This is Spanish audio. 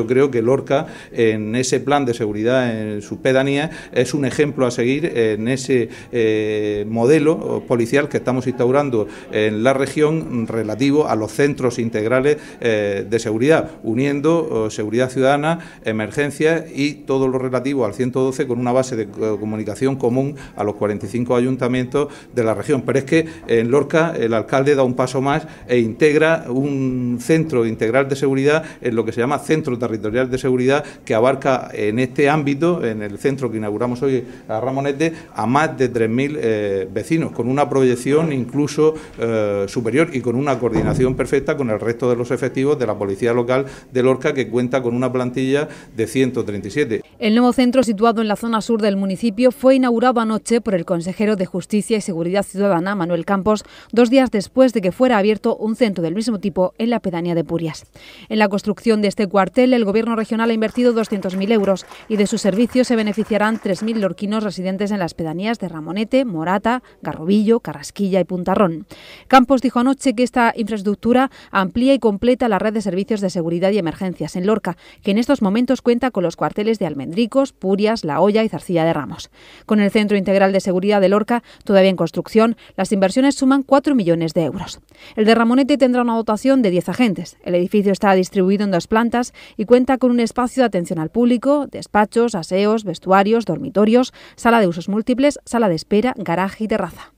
Yo creo que Lorca, en ese plan de seguridad en su pedanía, es un ejemplo a seguir en ese eh, modelo policial que estamos instaurando en la región relativo a los centros integrales eh, de seguridad, uniendo oh, seguridad ciudadana, emergencias y todo lo relativo al 112 con una base de eh, comunicación común a los 45 ayuntamientos de la región. Pero es que en Lorca el alcalde da un paso más e integra un centro integral de seguridad en lo que se llama centro de territorial de seguridad que abarca en este ámbito, en el centro que inauguramos hoy a Ramonete, a más de 3.000 eh, vecinos, con una proyección incluso eh, superior y con una coordinación perfecta con el resto de los efectivos de la Policía Local de Lorca, que cuenta con una plantilla de 137. El nuevo centro, situado en la zona sur del municipio, fue inaugurado anoche por el consejero de Justicia y Seguridad Ciudadana, Manuel Campos, dos días después de que fuera abierto un centro del mismo tipo en la pedanía de Purias. En la construcción de este cuartel, el el Gobierno regional ha invertido 200.000 euros y de sus servicios se beneficiarán 3.000 lorquinos residentes en las pedanías de Ramonete, Morata, Garrobillo, Carrasquilla y Puntarrón. Campos dijo anoche que esta infraestructura amplía y completa la red de servicios de seguridad y emergencias en Lorca, que en estos momentos cuenta con los cuarteles de Almendricos, Purias, La Hoya y Zarcilla de Ramos. Con el Centro Integral de Seguridad de Lorca, todavía en construcción, las inversiones suman 4 millones de euros. El de Ramonete tendrá una dotación de 10 agentes. El edificio está distribuido en dos plantas y cuenta con un espacio de atención al público, despachos, aseos, vestuarios, dormitorios, sala de usos múltiples, sala de espera, garaje y terraza.